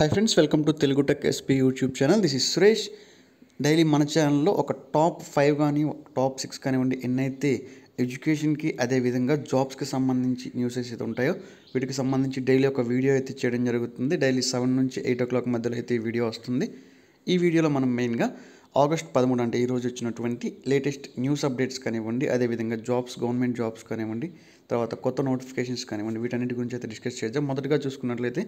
high friends welcome to Telugu tech SP YouTube channel this is Suresh daily మన ఛానల్లో ఒక top five కానీ top six కానివ్వండి ఎన్నైతే ఎడ్యుకేషన్కి అదేవిధంగా జాబ్స్కి సంబంధించి న్యూస్ అయితే ఉంటాయో వీటికి సంబంధించి డైలీ ఒక వీడియో అయితే చేయడం జరుగుతుంది డైలీ సెవెన్ నుంచి ఎయిట్ ఓ క్లాక్ మధ్యలో అయితే ఈ వీడియో వస్తుంది ఈ వీడియోలో మనం మెయిన్గా ఆగస్ట్ పదమూడు అంటే ఈరోజు వచ్చినటువంటి లేటెస్ట్ న్యూస్ అప్డేట్స్ కానివ్వండి అదేవిధంగా జాబ్స్ గవర్నమెంట్ జాబ్స్ కానివ్వండి తర్వాత కొత్త నోటిఫికేషన్స్ కానివ్వండి వీటన్నిటి గురించి అయితే డిస్కస్ చేద్దాం మొదటగా చూసుకున్నట్లయితే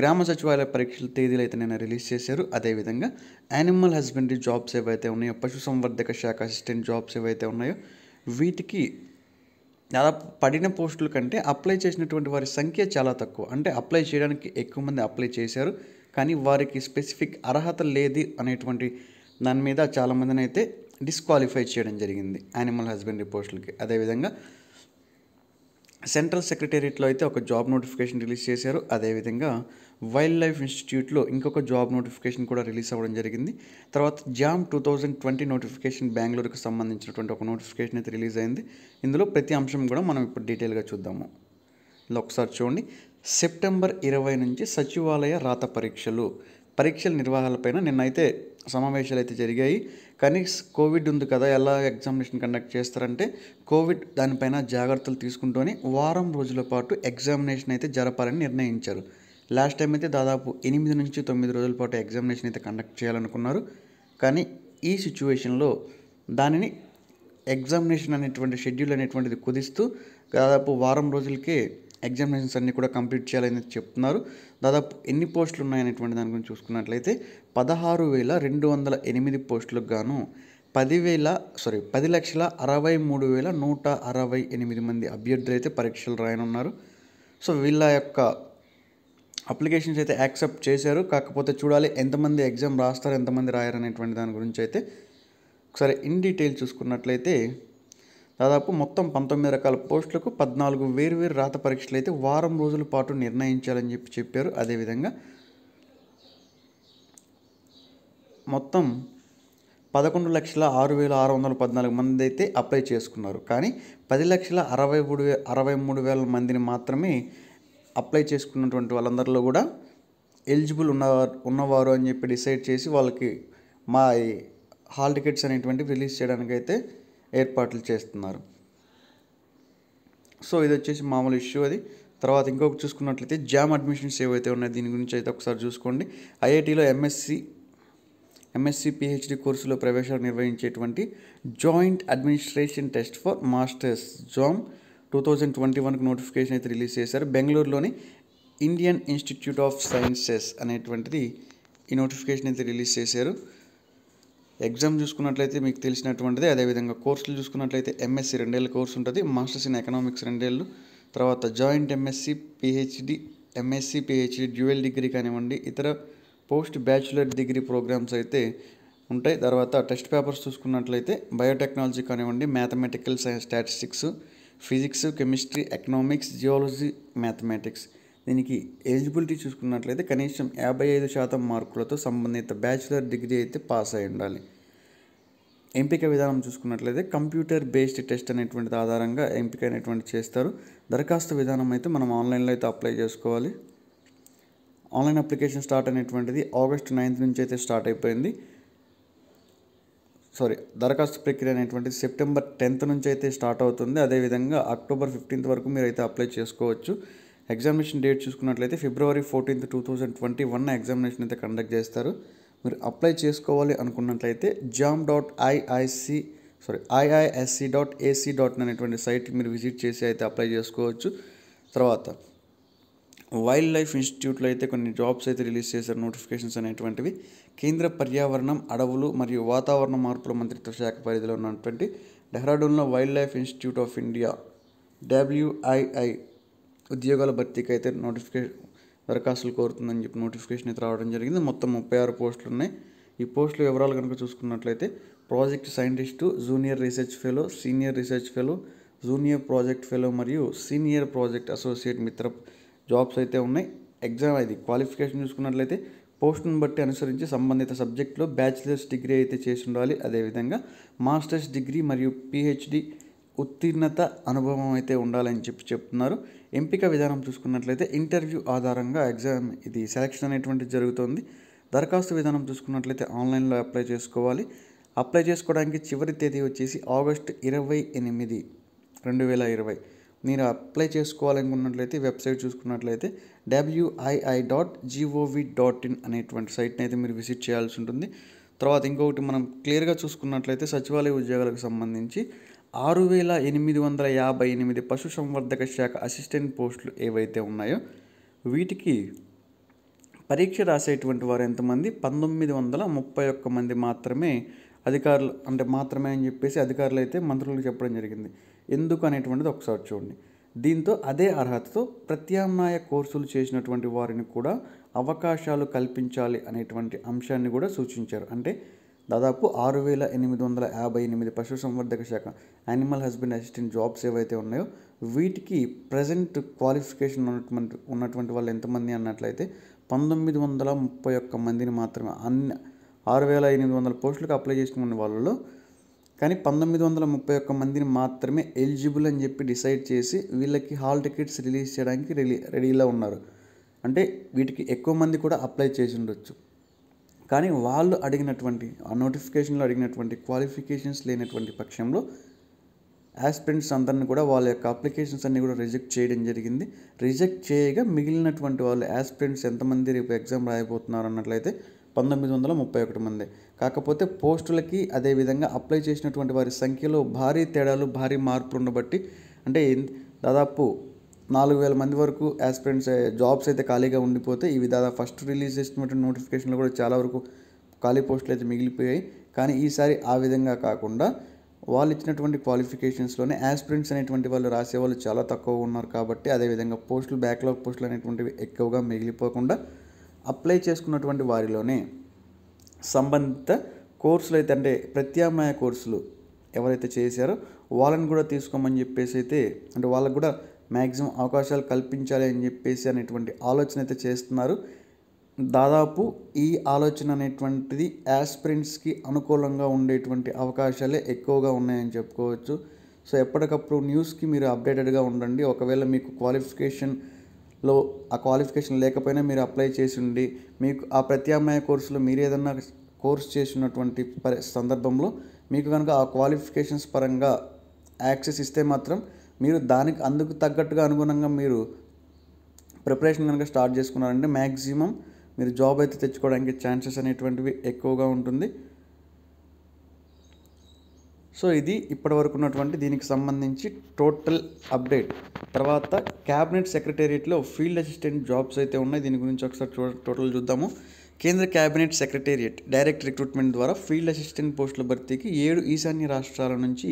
గ్రామ సచివాలయ పరీక్షల తేదీలు అయితే నేను రిలీజ్ చేశారు అదేవిధంగా యానిమల్ హస్బెండరీ జాబ్స్ ఏవైతే ఉన్నాయో పశుసంవర్ధక శాఖ అసిస్టెంట్ జాబ్స్ ఏవైతే ఉన్నాయో వీటికి దాదాపు పడిన పోస్టుల కంటే అప్లై చేసినటువంటి వారి సంఖ్య చాలా తక్కువ అంటే అప్లై చేయడానికి ఎక్కువ మంది అప్లై చేశారు కానీ వారికి స్పెసిఫిక్ అర్హత లేదు అనేటువంటి దాని మీద చాలామందిని అయితే డిస్క్వాలిఫై చేయడం జరిగింది యానిమల్ హస్బెండరీ పోస్టులకి అదేవిధంగా సెంట్రల్ సెక్రటేరియట్లో అయితే ఒక జాబ్ నోటిఫికేషన్ రిలీజ్ చేశారు అదేవిధంగా వైల్డ్ లైఫ్ ఇన్స్టిట్యూట్లో ఇంకొక జాబ్ నోటిఫికేషన్ కూడా రిలీజ్ అవ్వడం జరిగింది తర్వాత JAM two thousand twenty notification బెంగళూరుకు సంబంధించినటువంటి ఒక నోటిఫికేషన్ అయితే రిలీజ్ అయింది ఇందులో ప్రతి అంశం కూడా మనం ఇప్పుడు డీటెయిల్గా చూద్దాము ఇందులో ఒకసారి చూడండి సెప్టెంబర్ ఇరవై నుంచి సచివాలయ రాత పరీక్షలు పరీక్షల నిర్వహణలపైన నిన్నైతే సమావేశాలు అయితే జరిగాయి కానీ కోవిడ్ ఉంది కదా ఎలా ఎగ్జామినేషన్ కండక్ట్ చేస్తారంటే కోవిడ్ దానిపైన జాగ్రత్తలు తీసుకుంటూనే వారం రోజుల పాటు ఎగ్జామినేషన్ అయితే జరపాలని నిర్ణయించారు లాస్ట్ టైం అయితే దాదాపు ఎనిమిది నుంచి తొమ్మిది రోజుల పాటు ఎగ్జామినేషన్ అయితే కండక్ట్ చేయాలనుకున్నారు కానీ ఈ సిచ్యువేషన్లో దానిని ఎగ్జామినేషన్ అనేటువంటి షెడ్యూల్ అనేటువంటిది కుదిస్తూ దాదాపు వారం రోజులకే ఎగ్జామినేషన్స్ అన్నీ కూడా కంప్లీట్ చేయాలని చెప్తున్నారు దాదాపు ఎన్ని పోస్టులు ఉన్నాయనేటువంటి దాని గురించి చూసుకున్నట్లయితే పదహారు వేల రెండు వందల ఎనిమిది పోస్టులకు గాను పదివేల సారీ పది లక్షల అరవై మూడు వేల నూట అరవై ఎనిమిది మంది అభ్యర్థులు అయితే పరీక్షలు రాయనున్నారు సో వీళ్ళ యొక్క అప్లికేషన్స్ అయితే యాక్సెప్ట్ చేశారు కాకపోతే చూడాలి ఎంతమంది ఎగ్జామ్ రాస్తారు ఎంతమంది రాయరు అనేటువంటి దాని గురించి అయితే ఒకసారి ఇన్ డీటెయిల్ చూసుకున్నట్లయితే దాదాపు మొత్తం పంతొమ్మిది రకాల పోస్టులకు పద్నాలుగు వేరువేరు రాత పరీక్షలు అయితే వారం రోజుల పాటు నిర్ణయించాలని చెప్పి చెప్పారు అదేవిధంగా మొత్తం పదకొండు లక్షల ఆరు వేల ఆరు వందల పద్నాలుగు మంది అయితే అప్లై చేసుకున్నారు కానీ పది లక్షల అరవై మూడు అరవై మూడు వేల మందిని మాత్రమే అప్లై చేసుకున్నటువంటి వాళ్ళందరిలో కూడా ఎలిజిబుల్ ఉన్నవారు ఉన్నవారు అని చెప్పి డిసైడ్ చేసి వాళ్ళకి మా హాల్ టికెట్స్ అనేటువంటివి రిలీజ్ చేయడానికైతే ఏర్పాట్లు చేస్తున్నారు సో ఇది వచ్చేసి మామూలు ఇష్యూ అది తర్వాత ఇంకొకటి చూసుకున్నట్లయితే జామ్ అడ్మిషన్స్ ఏవైతే ఉన్నాయో దీని గురించి అయితే ఒకసారి చూసుకోండి ఐఐటిలో ఎంఎస్సి ఎంఎస్సి పిహెచ్డి కోర్సులో ప్రవేశాలు నిర్వహించేటువంటి joint administration test for masters JAM two thousand twenty వన్కి నోటిఫికేషన్ అయితే రిలీజ్ చేశారు బెంగళూరులోని ఇండియన్ ఇన్స్టిట్యూట్ ఆఫ్ సైన్సెస్ అనేటువంటిది ఈ నోటిఫికేషన్ అయితే రిలీజ్ చేశారు ఎగ్జామ్ చూసుకున్నట్లయితే మీకు తెలిసినటువంటిది అదేవిధంగా కోర్సులు చూసుకున్నట్లయితే ఎంఎస్సీ రెండేళ్ళ కోర్సు ఉంటుంది మాస్టర్స్ ఇన్ ఎకనామిక్స్ రెండేళ్ళు తర్వాత joint MSc PhD MSc PhD dual degree కానివ్వండి ఇతర పోస్ట్ బ్యాచులర్ డిగ్రీ ప్రోగ్రామ్స్ అయితే ఉంటాయి తర్వాత టెస్ట్ పేపర్స్ చూసుకున్నట్లయితే బయోటెక్నాలజీ కానివ్వండి mathematical science statistics physics chemistry economics geology mathematics దీనికి ఎలిజిబిలిటీ చూసుకున్నట్లయితే కనీసం యాభై ఐదు శాతం మార్కులతో సంబంధిత బ్యాచిలర్ డిగ్రీ అయితే పాస్ అయి ఉండాలి ఎంపిక విధానం చూసుకున్నట్లయితే కంప్యూటర్ బేస్డ్ టెస్ట్ అనేటువంటిది ఆధారంగా ఎంపిక అనేటువంటి చేస్తారు దరఖాస్తు విధానం అయితే మనం ఆన్లైన్లో అయితే అప్లై చేసుకోవాలి ఆన్లైన్ అప్లికేషన్ స్టార్ట్ అనేటువంటిది ఆగస్ట్ నైన్త్ నుంచి అయితే స్టార్ట్ అయిపోయింది సారీ దరఖాస్తు ప్రక్రియ అనేటువంటిది సెప్టెంబర్ టెన్త్ నుంచి అయితే స్టార్ట్ అవుతుంది అదేవిధంగా అక్టోబర్ ఫిఫ్టీన్త్ వరకు మీరు అయితే అప్లై చేసుకోవచ్చు ఎగ్జామినేషన్ డేట్ చూసుకున్నట్లయితే February fourteenth two thousand twenty one examination అయితే కండక్ట్ చేస్తారు మీరు అప్లై చేసుకోవాలి అనుకున్నట్లయితే JAM dot IIC sorry IISc dot AC dot అనేటువంటి సైట్ మీరు విజిట్ చేసి అయితే అప్లై చేసుకోవచ్చు తర్వాత వైల్డ్ లైఫ్ ఇన్స్టిట్యూట్లో అయితే కొన్ని జాబ్స్ అయితే రిలీజ్ చేశారు నోటిఫికేషన్స్ అనేటువంటివి కేంద్ర పర్యావరణం అడవులు మరియు వాతావరణ మార్పుల మంత్రిత్వ శాఖ పరిధిలో ఉన్నటువంటి డెహ్రాడూన్లో wildlife institute of India WII ఉద్యోగాల భర్తీకి అయితే నోటిఫికేషన్ దరఖాస్తులు కోరుతుందని చెప్పి నోటిఫికేషన్ అయితే రావడం జరిగింది మొత్తం ముప్పై ఆరు పోస్టులు ఉన్నాయి ఈ పోస్టుల వివరాలు కనుక చూసుకున్నట్లయితే project scientist junior research fellow senior research fellow junior project fellow మరియు సీనియర్ ప్రాజెక్ట్ అసోసియేట్ మిత్ర జాబ్స్ అయితే ఉన్నాయి ఎగ్జామ్ అది క్వాలిఫికేషన్ చూసుకున్నట్లయితే పోస్టును బట్టి అనుసరించి సంబంధిత సబ్జెక్టులో బ్యాచిలర్స్ డిగ్రీ అయితే చేసి ఉండాలి అదేవిధంగా మాస్టర్స్ డిగ్రీ మరియు పిహెచ్డి ఉత్తీర్ణత అనుభవం అయితే ఉండాలని చెప్పి చెప్తున్నారు ఎంపిక విధానం చూసుకున్నట్లయితే ఇంటర్వ్యూ ఆధారంగా ఎగ్జామ్ ఇది సెలక్షన్ అనేటువంటిది జరుగుతుంది దరఖాస్తు విధానం చూసుకున్నట్లయితే ఆన్లైన్లో అప్లై చేసుకోవాలి అప్లై చేసుకోవడానికి చివరి తేదీ వచ్చేసి ఆగస్ట్ ఇరవై ఎనిమిది రెండు వేల ఇరవై మీరు అప్లై చేసుకోవాలనుకున్నట్లయితే వెబ్సైట్ చూసుకున్నట్లయితే WII dot GOV dot in అనేటువంటి సైట్ని అయితే మీరు విజిట్ చేయాల్సి ఉంటుంది తర్వాత ఇంకొకటి మనం క్లియర్గా చూసుకున్నట్లయితే సచివాలయ ఉద్యోగాలకు సంబంధించి ఆరు వేల ఎనిమిది వందల యాభై ఎనిమిది పశు సంవర్ధక శాఖ అసిస్టెంట్ పోస్టులు ఏవైతే ఉన్నాయో వీటికి పరీక్ష రాసేటువంటి వారు ఎంతమంది పంతొమ్మిది వందల ముప్పై ఒక్క మంది మాత్రమే అధికారులు అంటే మాత్రమే అని చెప్పేసి అధికారులు అయితే మంత్రులకు చెప్పడం జరిగింది ఎందుకు అనేటువంటిది ఒకసారి చూడండి దీంతో అదే అర్హతతో ప్రత్యామ్నాయ కోర్సులు చేసినటువంటి వారిని కూడా అవకాశాలు కల్పించాలి అనేటువంటి అంశాన్ని కూడా సూచించారు అంటే దాదాపు ఆరు వేల ఎనిమిది వందల యాభై ఎనిమిది పశుసంవర్ధక శాఖ యానిమల్ హస్బెండ్ అసిస్టెంట్ జాబ్స్ ఏవైతే ఉన్నాయో వీటికి ప్రజెంట్ క్వాలిఫికేషన్ ఉన్నటువంటి ఉన్నటువంటి వాళ్ళు ఎంతమంది అన్నట్లయితే పంతొమ్మిది వందల ముప్పై ఒక్క మందిని మాత్రమే అన్ని ఆరు వేల ఎనిమిది వందల పోస్టులకు అప్లై చేసుకున్న వాళ్ళలో కానీ పంతొమ్మిది వందల ముప్పై ఒక్క మందిని మాత్రమే ఎలిజిబుల్ అని చెప్పి డిసైడ్ చేసి వీళ్ళకి హాల్ టికెట్స్ రిలీజ్ చేయడానికి రెడీ రెడీలో ఉన్నారు అంటే వీటికి ఎక్కువ మంది కూడా అప్లై చేసి ఉండొచ్చు కానీ వాళ్ళు అడిగినటువంటి ఆ నోటిఫికేషన్లో అడిగినటువంటి క్వాలిఫికేషన్స్ లేనటువంటి పక్షంలో యాస్పిరెంట్స్ అందరిని కూడా వాళ్ళ యొక్క అప్లికేషన్స్ అన్నీ కూడా రిజెక్ట్ చేయడం జరిగింది రిజెక్ట్ చేయగా మిగిలినటువంటి వాళ్ళు యాస్పిరెంట్స్ ఎంతమంది రేపు ఎగ్జామ్ రాయబోతున్నారు అన్నట్లయితే పంతొమ్మిది వందల ముప్పై ఒకటి మంది కాకపోతే పోస్టులకి అదేవిధంగా అప్లై చేసినటువంటి వారి సంఖ్యలో భారీ తేడాలు భారీ మార్పులు ఉండబట్టి అంటే దాదాపు నాలుగు వేల మంది వరకు యాస్పిరెంట్స్ జాబ్స్ అయితే ఖాళీగా ఉండిపోతే ఈ విధంగా ఫస్ట్ రిలీజ్ చేసినటువంటి నోటిఫికేషన్లో కూడా చాలా వరకు ఖాళీ పోస్టులు అయితే మిగిలిపోయాయి కానీ ఈసారి ఆ విధంగా కాకుండా వాళ్ళు ఇచ్చినటువంటి క్వాలిఫికేషన్స్లోనే యాస్పిరెంట్స్ అనేటువంటి వాళ్ళు రాసేవాళ్ళు చాలా తక్కువ ఉన్నారు కాబట్టి అదేవిధంగా పోస్టులు బ్యాక్లాగ్ పోస్టులు అనేటువంటివి ఎక్కువగా మిగిలిపోకుండా అప్లై చేసుకున్నటువంటి వారిలోనే సంబంధిత కోర్సులు అయితే అంటే ప్రత్యామ్నాయ కోర్సులు ఎవరైతే చేశారో వాళ్ళని కూడా తీసుకోమని చెప్పేసి అయితే అంటే వాళ్ళకు కూడా మ్యాక్సిమం అవకాశాలు కల్పించాలి అని చెప్పేసి అనేటువంటి ఆలోచన అయితే చేస్తున్నారు దాదాపు ఈ ఆలోచన అనేటువంటిది యాస్పిరెంట్స్కి అనుకూలంగా ఉండేటువంటి అవకాశాలే ఎక్కువగా ఉన్నాయని చెప్పుకోవచ్చు సో ఎప్పటికప్పుడు న్యూస్కి మీరు అప్డేటెడ్గా ఉండండి ఒకవేళ మీకు క్వాలిఫికేషన్లో ఆ క్వాలిఫికేషన్ లేకపోయినా మీరు అప్లై చేసి ఉండి మీకు ఆ ప్రత్యామ్నాయ కోర్సులో మీరు ఏదన్నా కోర్స్ చేసినటువంటి సందర్భంలో మీకు కనుక ఆ క్వాలిఫికేషన్స్ పరంగా యాక్సెస్ ఇస్తే మాత్రం మీరు దానికి అందుకు తగ్గట్టుగా అనుగుణంగా మీరు ప్రిపరేషన్ కనుక స్టార్ట్ చేసుకున్నారంటే మ్యాక్సిమం మీరు జాబ్ అయితే తెచ్చుకోవడానికి ఛాన్సెస్ అనేటువంటివి ఎక్కువగా ఉంటుంది సో ఇది ఇప్పటివరకు ఉన్నటువంటి దీనికి సంబంధించి టోటల్ అప్డేట్ తర్వాత క్యాబినెట్ సెక్రటేరియట్లో ఫీల్డ్ అసిస్టెంట్ జాబ్స్ అయితే ఉన్నాయి దీని గురించి ఒకసారి చూ టోటల్ చూద్దాము కేంద్ర క్యాబినెట్ సెక్రటేరియట్ డైరెక్ట్ రిక్రూట్మెంట్ ద్వారా ఫీల్డ్ అసిస్టెంట్ పోస్టుల భర్తీకి ఏడు ఈశాన్య రాష్ట్రాల నుంచి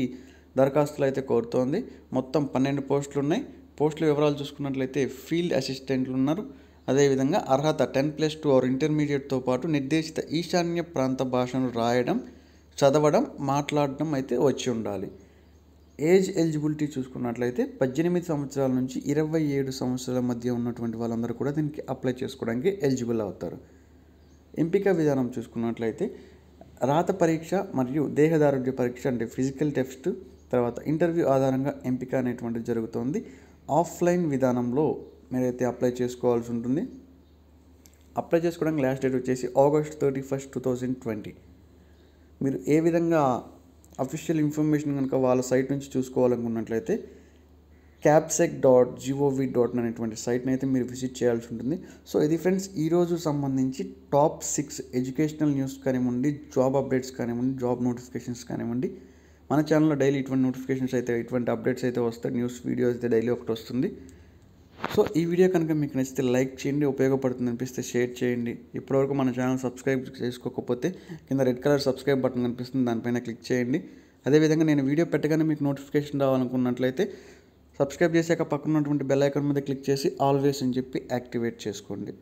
దరఖాస్తులు అయితే కోరుతోంది మొత్తం పన్నెండు పోస్టులు ఉన్నాయి పోస్టుల వివరాలు చూసుకున్నట్లయితే ఫీల్డ్ అసిస్టెంట్లు ఉన్నారు అదేవిధంగా అర్హత టెన్ ప్లస్ టూ ఆర్ ఇంటర్మీడియట్తో పాటు నిర్దేశిత ఈశాన్య ప్రాంత భాషను రాయడం చదవడం మాట్లాడడం అయితే వచ్చి ఉండాలి ఏజ్ ఎలిజిబిలిటీ చూసుకున్నట్లయితే పద్దెనిమిది సంవత్సరాల నుంచి ఇరవై ఏడు సంవత్సరాల మధ్య ఉన్నటువంటి వాళ్ళందరూ కూడా దీనికి అప్లై చేసుకోవడానికి ఎలిజిబుల్ అవుతారు ఎంపిక విధానం చూసుకున్నట్లయితే రాత పరీక్ష మరియు దేహదారోగ్య పరీక్ష అంటే ఫిజికల్ టెస్ట్ తర్వాత ఇంటర్వ్యూ ఆధారంగా ఎంపిక అనేటువంటిది జరుగుతుంది ఆఫ్లైన్ విధానంలో మీరైతే అప్లై చేసుకోవాల్సి ఉంటుంది అప్లై చేసుకోవడానికి లాస్ట్ డేట్ వచ్చేసి August thirty first two thousand twenty మీరు ఏ విధంగా అఫీషియల్ ఇన్ఫర్మేషన్ కనుక వాళ్ళ సైట్ నుంచి చూసుకోవాలనుకున్నట్లయితే క్యాప్సెక్ డాట్ జీఓవి డాట్ అనేటువంటి సైట్ని అయితే మీరు విజిట్ చేయాల్సి ఉంటుంది సో ఇది ఫ్రెండ్స్ ఈరోజు సంబంధించి టాప్ సిక్స్ ఎడ్యుకేషనల్ న్యూస్ కానివ్వండి జాబ్ అప్డేట్స్ కానివ్వండి జాబ్ నోటిఫికేషన్స్ కానివ్వండి మన ఛానల్లో డైలీ ఇటువంటి నోటిఫికేషన్స్ అయితే ఇటువంటి అప్డేట్స్ అయితే వస్తాయి న్యూస్ వీడియోస్ అయితే డైలీ ఒకటి వస్తుంది సో ఈ వీడియో కనుక మీకు నచ్చితే లైక్ చేయండి ఉపయోగపడుతుంది అనిపిస్తే షేర్ చేయండి ఇప్పటివరకు మన ఛానల్ సబ్స్క్రైబ్ చేసుకోకపోతే కింద రెడ్ కలర్ సబ్స్క్రైబ్ బటన్ కనిపిస్తుంది దానిపైన క్లిక్ చేయండి అదేవిధంగా నేను వీడియో పెట్టగానే మీకు నోటిఫికేషన్ రావాలనుకున్నట్లయితే సబ్స్క్రైబ్ చేశాక పక్కన ఉన్నటువంటి బెల్ ఐకాన్ మీద క్లిక్ చేసి ఆల్వేస్ అని చెప్పి యాక్టివేట్ చేసుకోండి